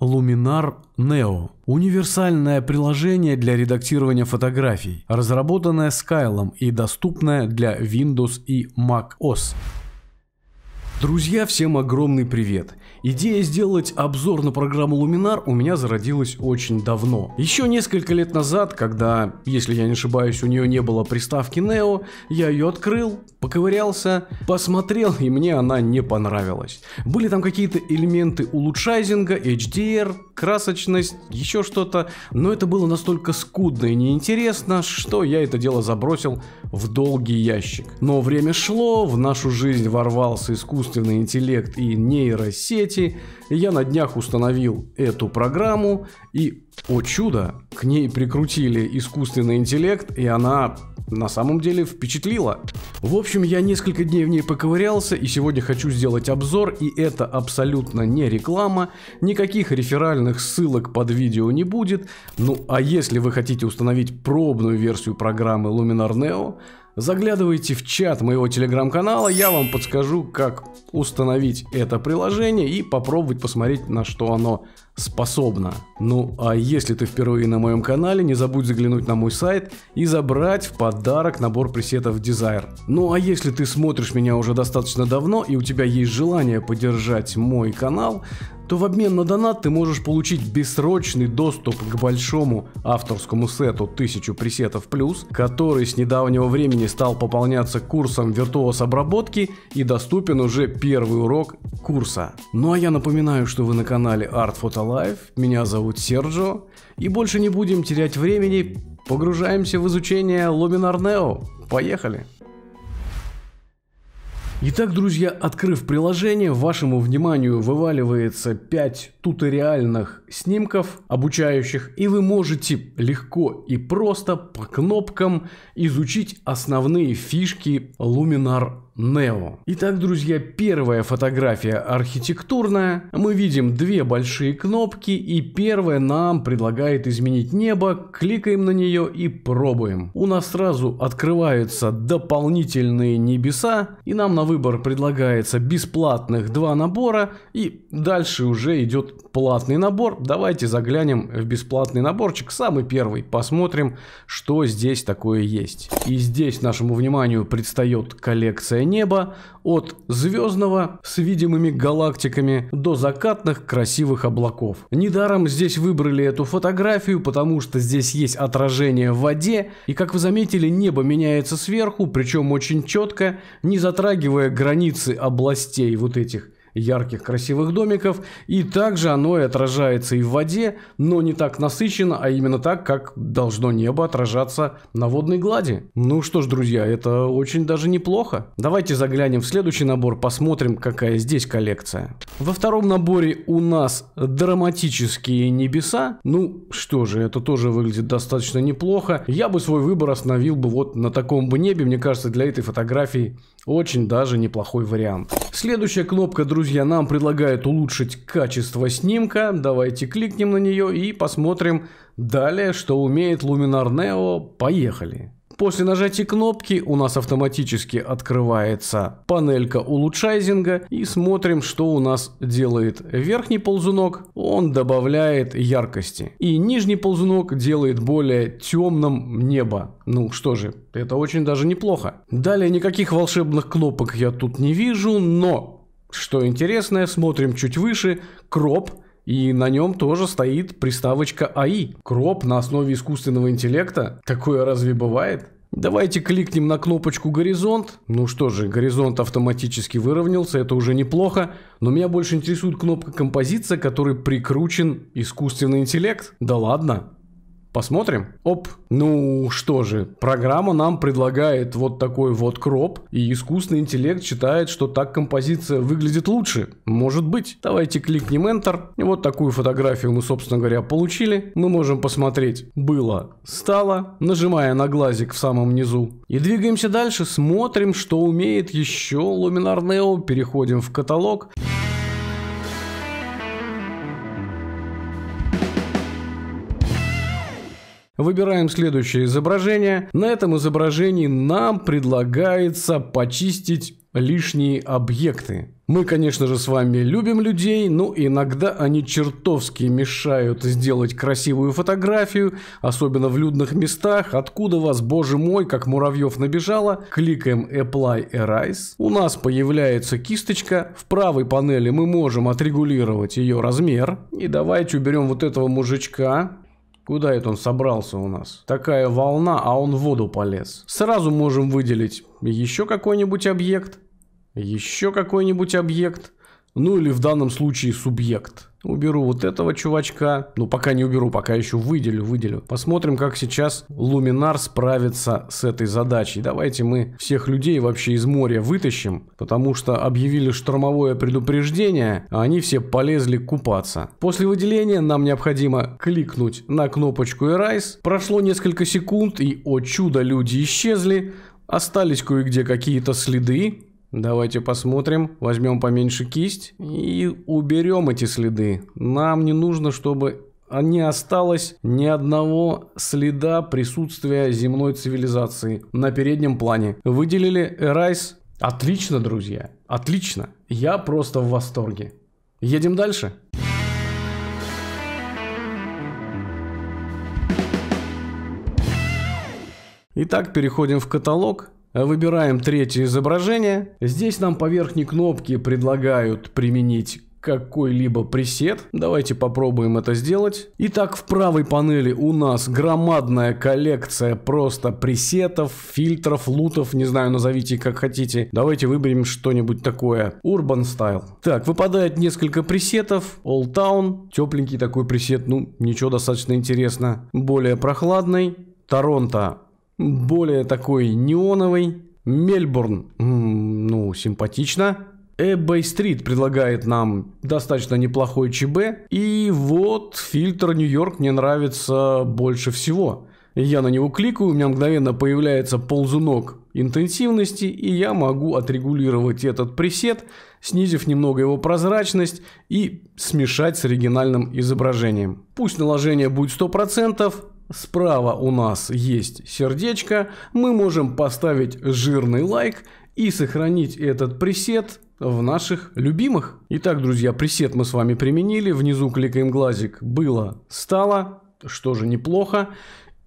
Luminar Neo – универсальное приложение для редактирования фотографий, разработанное Skylum и доступное для Windows и Mac OS. Друзья, всем огромный привет! Идея сделать обзор на программу Luminar у меня зародилась очень давно. Еще несколько лет назад, когда, если я не ошибаюсь, у нее не было приставки Neo, я ее открыл, поковырялся, посмотрел, и мне она не понравилась. Были там какие-то элементы улучшайзинга, HDR, красочность, еще что-то, но это было настолько скудно и неинтересно, что я это дело забросил в долгий ящик. Но время шло, в нашу жизнь ворвался искусство искусственный интеллект и нейросети. Я на днях установил эту программу и, о чудо, к ней прикрутили искусственный интеллект, и она на самом деле впечатлила. В общем, я несколько дней в ней поковырялся, и сегодня хочу сделать обзор, и это абсолютно не реклама, никаких реферальных ссылок под видео не будет. Ну, а если вы хотите установить пробную версию программы Luminar Neo, Заглядывайте в чат моего телеграм-канала, я вам подскажу, как установить это приложение и попробовать посмотреть, на что оно способно. Ну а если ты впервые на моем канале, не забудь заглянуть на мой сайт и забрать в подарок набор пресетов Desire. Ну а если ты смотришь меня уже достаточно давно и у тебя есть желание поддержать мой канал, то в обмен на донат ты можешь получить бессрочный доступ к большому авторскому сету 1000 пресетов плюс, который с недавнего времени стал пополняться курсом виртуоз обработки и доступен уже первый урок курса. Ну а я напоминаю, что вы на канале Art Photo Life, меня зовут Серджо, и больше не будем терять времени, погружаемся в изучение Luminar Neo. Поехали! Итак, друзья, открыв приложение, вашему вниманию вываливается 5 туториальных снимков обучающих, и вы можете легко и просто по кнопкам изучить основные фишки Luminar Нео. Итак, друзья, первая фотография архитектурная. Мы видим две большие кнопки, и первая нам предлагает изменить небо. Кликаем на нее и пробуем. У нас сразу открываются дополнительные небеса, и нам на выбор предлагается бесплатных два набора, и дальше уже идет платный набор. Давайте заглянем в бесплатный наборчик, самый первый, посмотрим, что здесь такое есть. И здесь нашему вниманию предстает коллекция неба, от звездного с видимыми галактиками до закатных красивых облаков. Недаром здесь выбрали эту фотографию, потому что здесь есть отражение в воде, и как вы заметили, небо меняется сверху, причем очень четко, не затрагивая границы областей вот этих ярких красивых домиков. И также оно и отражается и в воде, но не так насыщенно, а именно так, как должно небо отражаться на водной глади. Ну что ж, друзья, это очень даже неплохо. Давайте заглянем в следующий набор, посмотрим, какая здесь коллекция. Во втором наборе у нас драматические небеса. Ну что же, это тоже выглядит достаточно неплохо. Я бы свой выбор остановил бы вот на таком бы небе. Мне кажется, для этой фотографии очень даже неплохой вариант. Следующая кнопка, друзья, нам предлагает улучшить качество снимка. Давайте кликнем на нее и посмотрим далее, что умеет Luminar Neo. Поехали! После нажатия кнопки у нас автоматически открывается панелька улучшайзинга и смотрим, что у нас делает верхний ползунок. Он добавляет яркости. И нижний ползунок делает более темным небо. Ну что же, это очень даже неплохо. Далее никаких волшебных кнопок я тут не вижу, но что интересное, смотрим чуть выше, кроп – и на нем тоже стоит приставочка AI. «А Кроп на основе искусственного интеллекта? Такое разве бывает? Давайте кликнем на кнопочку «Горизонт». Ну что же, горизонт автоматически выровнялся, это уже неплохо. Но меня больше интересует кнопка «Композиция», которой прикручен искусственный интеллект. Да ладно посмотрим. Оп, ну что же, программа нам предлагает вот такой вот кроп, и искусственный интеллект считает, что так композиция выглядит лучше. Может быть. Давайте кликнем Enter, и вот такую фотографию мы, собственно говоря, получили. Мы можем посмотреть «Было», «Стало», нажимая на глазик в самом низу. И двигаемся дальше, смотрим, что умеет еще Luminar Neo, переходим в каталог. Thank Выбираем следующее изображение. На этом изображении нам предлагается почистить лишние объекты. Мы, конечно же, с вами любим людей, но иногда они чертовски мешают сделать красивую фотографию, особенно в людных местах, откуда вас, боже мой, как муравьев набежало. Кликаем Apply Erase. У нас появляется кисточка. В правой панели мы можем отрегулировать ее размер. И давайте уберем вот этого мужичка. Куда это он собрался у нас? Такая волна, а он в воду полез. Сразу можем выделить еще какой-нибудь объект. Еще какой-нибудь объект ну или в данном случае субъект. Уберу вот этого чувачка. Ну, пока не уберу, пока еще выделю, выделю. Посмотрим, как сейчас Луминар справится с этой задачей. Давайте мы всех людей вообще из моря вытащим, потому что объявили штормовое предупреждение, а они все полезли купаться. После выделения нам необходимо кликнуть на кнопочку Erase. Прошло несколько секунд, и, о чудо, люди исчезли. Остались кое-где какие-то следы, Давайте посмотрим, возьмем поменьше кисть и уберем эти следы. Нам не нужно, чтобы не осталось ни одного следа присутствия земной цивилизации на переднем плане. Выделили Райс. Отлично, друзья, отлично. Я просто в восторге. Едем дальше. Итак, переходим в каталог. Выбираем третье изображение. Здесь нам по верхней кнопке предлагают применить какой-либо пресет. Давайте попробуем это сделать. Итак, в правой панели у нас громадная коллекция просто пресетов, фильтров, лутов, не знаю, назовите как хотите. Давайте выберем что-нибудь такое. Urban Style. Так, выпадает несколько пресетов. Old Town. Тепленький такой пресет, ну, ничего достаточно интересно. Более прохладный. Торонто более такой неоновый. Мельбурн, ну, симпатично. Эббэй Стрит предлагает нам достаточно неплохой ЧБ. И вот фильтр Нью-Йорк мне нравится больше всего. Я на него кликаю, у меня мгновенно появляется ползунок интенсивности, и я могу отрегулировать этот пресет, снизив немного его прозрачность и смешать с оригинальным изображением. Пусть наложение будет 100%, Справа у нас есть сердечко, мы можем поставить жирный лайк и сохранить этот пресет в наших любимых. Итак, друзья, пресет мы с вами применили, внизу кликаем глазик «Было», «Стало», что же неплохо.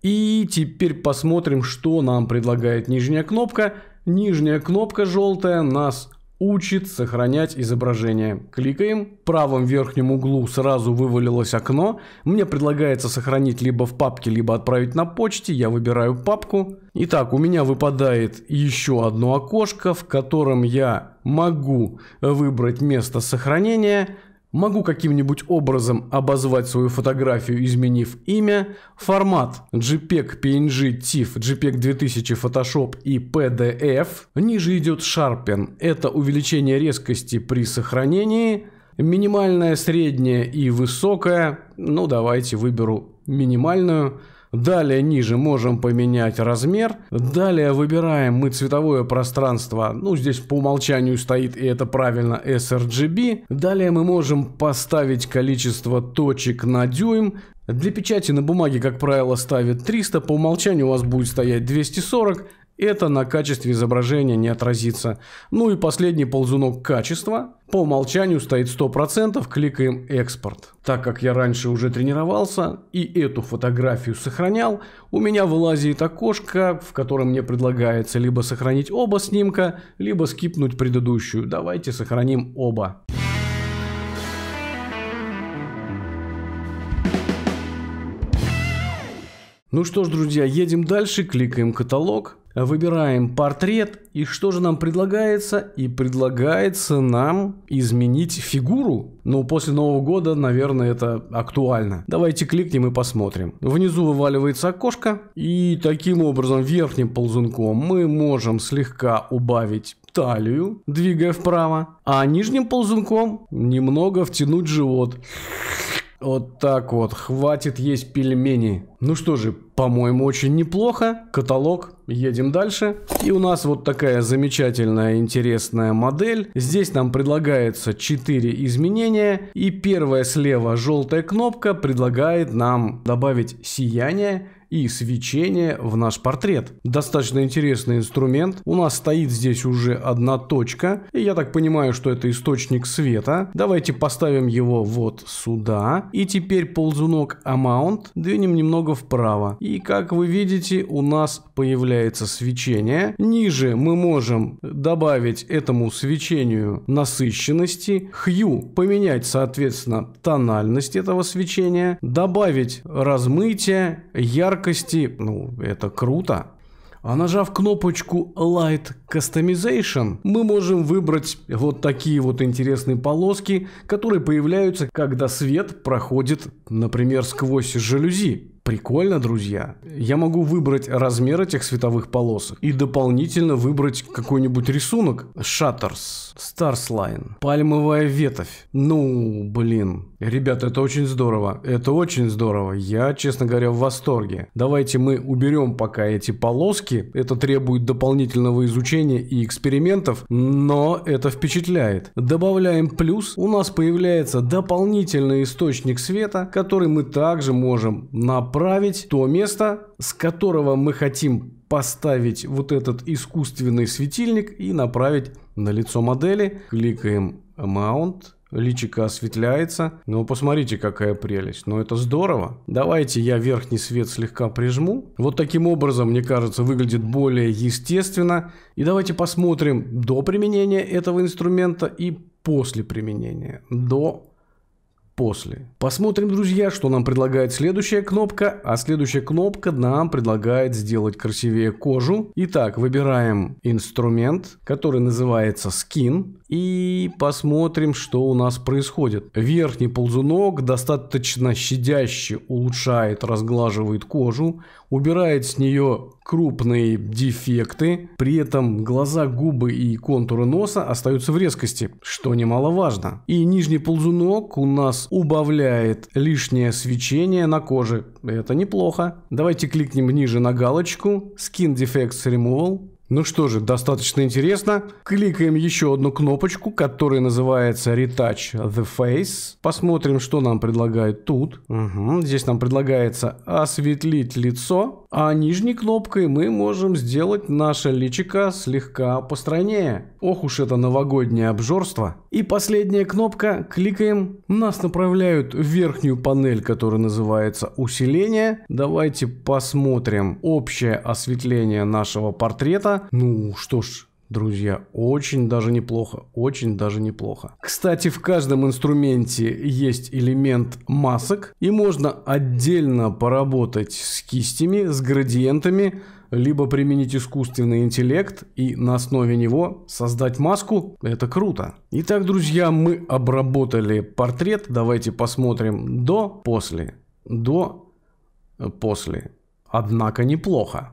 И теперь посмотрим, что нам предлагает нижняя кнопка. Нижняя кнопка желтая нас учит сохранять изображение. Кликаем. В правом верхнем углу сразу вывалилось окно. Мне предлагается сохранить либо в папке, либо отправить на почте. Я выбираю папку. Итак, у меня выпадает еще одно окошко, в котором я могу выбрать место сохранения – Могу каким-нибудь образом обозвать свою фотографию, изменив имя, формат JPEG, PNG, TIFF, JPEG 2000, Photoshop и PDF. Ниже идет Sharpen. Это увеличение резкости при сохранении. Минимальная, средняя и высокая. Ну, давайте выберу минимальную. Далее ниже можем поменять размер. Далее выбираем мы цветовое пространство. Ну, здесь по умолчанию стоит, и это правильно, sRGB. Далее мы можем поставить количество точек на дюйм. Для печати на бумаге, как правило, ставят 300. По умолчанию у вас будет стоять 240. Это на качестве изображения не отразится. Ну и последний ползунок качества. По умолчанию стоит 100%, кликаем экспорт. Так как я раньше уже тренировался и эту фотографию сохранял, у меня вылазит окошко, в котором мне предлагается либо сохранить оба снимка, либо скипнуть предыдущую. Давайте сохраним оба. Ну что ж, друзья, едем дальше, кликаем каталог. Выбираем портрет. И что же нам предлагается? И предлагается нам изменить фигуру. Но ну, после Нового года, наверное, это актуально. Давайте кликнем и посмотрим. Внизу вываливается окошко. И таким образом верхним ползунком мы можем слегка убавить талию, двигая вправо. А нижним ползунком немного втянуть живот. Вот так вот, хватит есть пельмени. Ну что же, по-моему, очень неплохо. Каталог, едем дальше. И у нас вот такая замечательная, интересная модель. Здесь нам предлагается 4 изменения. И первая слева желтая кнопка предлагает нам добавить сияние и свечение в наш портрет. Достаточно интересный инструмент. У нас стоит здесь уже одна точка. И я так понимаю, что это источник света. Давайте поставим его вот сюда. И теперь ползунок Amount двинем немного вправо. И как вы видите, у нас появляется свечение. Ниже мы можем добавить этому свечению насыщенности. Hue поменять, соответственно, тональность этого свечения. Добавить размытие, яркость яркости, ну, это круто. А нажав кнопочку Light Customization, мы можем выбрать вот такие вот интересные полоски, которые появляются, когда свет проходит, например, сквозь жалюзи. Прикольно, друзья. Я могу выбрать размер этих световых полосок и дополнительно выбрать какой-нибудь рисунок. Шаттерс, Старслайн, пальмовая ветвь. Ну, блин. Ребята, это очень здорово. Это очень здорово. Я, честно говоря, в восторге. Давайте мы уберем пока эти полоски. Это требует дополнительного изучения и экспериментов, но это впечатляет. Добавляем плюс. У нас появляется дополнительный источник света, который мы также можем направить направить то место, с которого мы хотим поставить вот этот искусственный светильник и направить на лицо модели. Кликаем Mount. Личико осветляется. Ну, посмотрите, какая прелесть. Ну, это здорово. Давайте я верхний свет слегка прижму. Вот таким образом, мне кажется, выглядит более естественно. И давайте посмотрим до применения этого инструмента и после применения, до после. Посмотрим, друзья, что нам предлагает следующая кнопка, а следующая кнопка нам предлагает сделать красивее кожу. Итак, выбираем инструмент, который называется скин, и посмотрим, что у нас происходит. Верхний ползунок достаточно щадяще улучшает, разглаживает кожу, убирает с нее крупные дефекты, при этом глаза, губы и контуры носа остаются в резкости, что немаловажно. И нижний ползунок у нас убавляет лишнее свечение на коже. Это неплохо. Давайте кликнем ниже на галочку Skin Defects Removal ну что же, достаточно интересно. Кликаем еще одну кнопочку, которая называется Retouch the Face. Посмотрим, что нам предлагает тут. Угу. Здесь нам предлагается осветлить лицо. А нижней кнопкой мы можем сделать наше личико слегка постранее. Ох уж это новогоднее обжорство. И последняя кнопка, кликаем, нас направляют в верхнюю панель, которая называется усиление. Давайте посмотрим общее осветление нашего портрета. Ну что ж, Друзья, очень даже неплохо, очень даже неплохо. Кстати, в каждом инструменте есть элемент масок, и можно отдельно поработать с кистями, с градиентами, либо применить искусственный интеллект и на основе него создать маску. Это круто. Итак, друзья, мы обработали портрет. Давайте посмотрим до-после. До-после. Однако неплохо.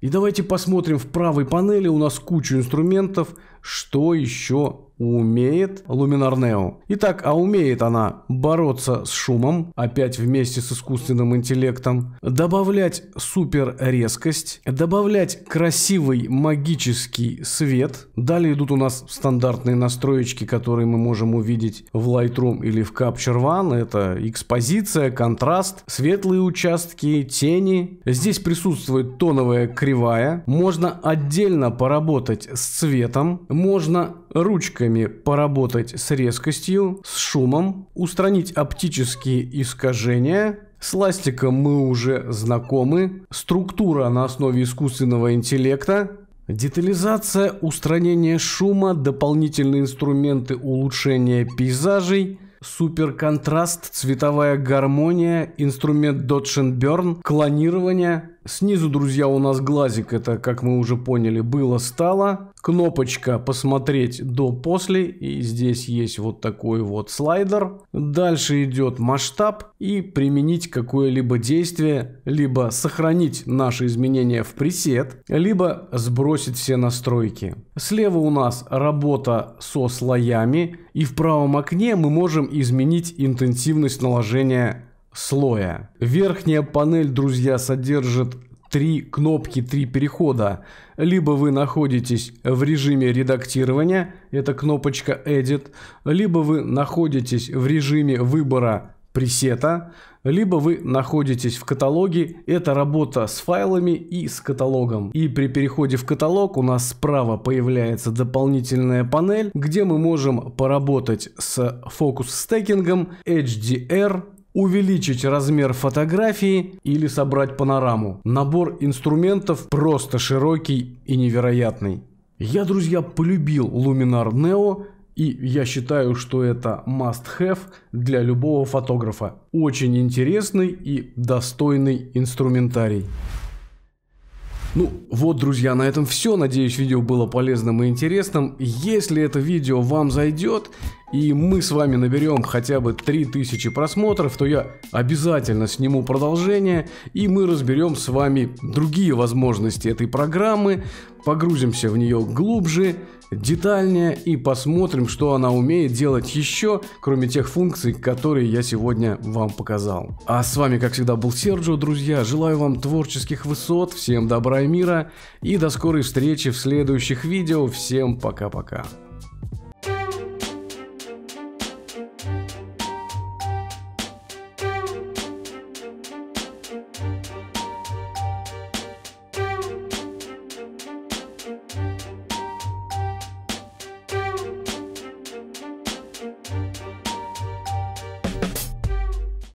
И давайте посмотрим в правой панели, у нас кучу инструментов, что еще умеет Луминарнео. Итак, а умеет она бороться с шумом, опять вместе с искусственным интеллектом, добавлять супер резкость, добавлять красивый магический свет. Далее идут у нас стандартные настроечки, которые мы можем увидеть в Lightroom или в Capture One. Это экспозиция, контраст, светлые участки, тени. Здесь присутствует тоновая кривая. Можно отдельно поработать с цветом. Можно ручками поработать с резкостью, с шумом, устранить оптические искажения. С ластиком мы уже знакомы. Структура на основе искусственного интеллекта. Детализация, устранение шума, дополнительные инструменты улучшения пейзажей, суперконтраст, цветовая гармония, инструмент Dodge Burn, клонирование, Снизу, друзья, у нас глазик, это, как мы уже поняли, было-стало. Кнопочка «Посмотреть до-после», и здесь есть вот такой вот слайдер. Дальше идет масштаб и применить какое-либо действие, либо сохранить наши изменения в пресет, либо сбросить все настройки. Слева у нас работа со слоями, и в правом окне мы можем изменить интенсивность наложения слоя. Верхняя панель, друзья, содержит три кнопки, три перехода. Либо вы находитесь в режиме редактирования, это кнопочка Edit, либо вы находитесь в режиме выбора пресета, либо вы находитесь в каталоге, это работа с файлами и с каталогом. И при переходе в каталог у нас справа появляется дополнительная панель, где мы можем поработать с фокус-стекингом, HDR, увеличить размер фотографии или собрать панораму. Набор инструментов просто широкий и невероятный. Я, друзья, полюбил Luminar Neo и я считаю, что это must-have для любого фотографа. Очень интересный и достойный инструментарий. Ну вот, друзья, на этом все. Надеюсь, видео было полезным и интересным. Если это видео вам зайдет и мы с вами наберем хотя бы 3000 просмотров, то я обязательно сниму продолжение, и мы разберем с вами другие возможности этой программы, погрузимся в нее глубже, детальнее и посмотрим, что она умеет делать еще, кроме тех функций, которые я сегодня вам показал. А с вами, как всегда, был Серджио, друзья. Желаю вам творческих высот, всем добра и мира, и до скорой встречи в следующих видео. Всем пока-пока.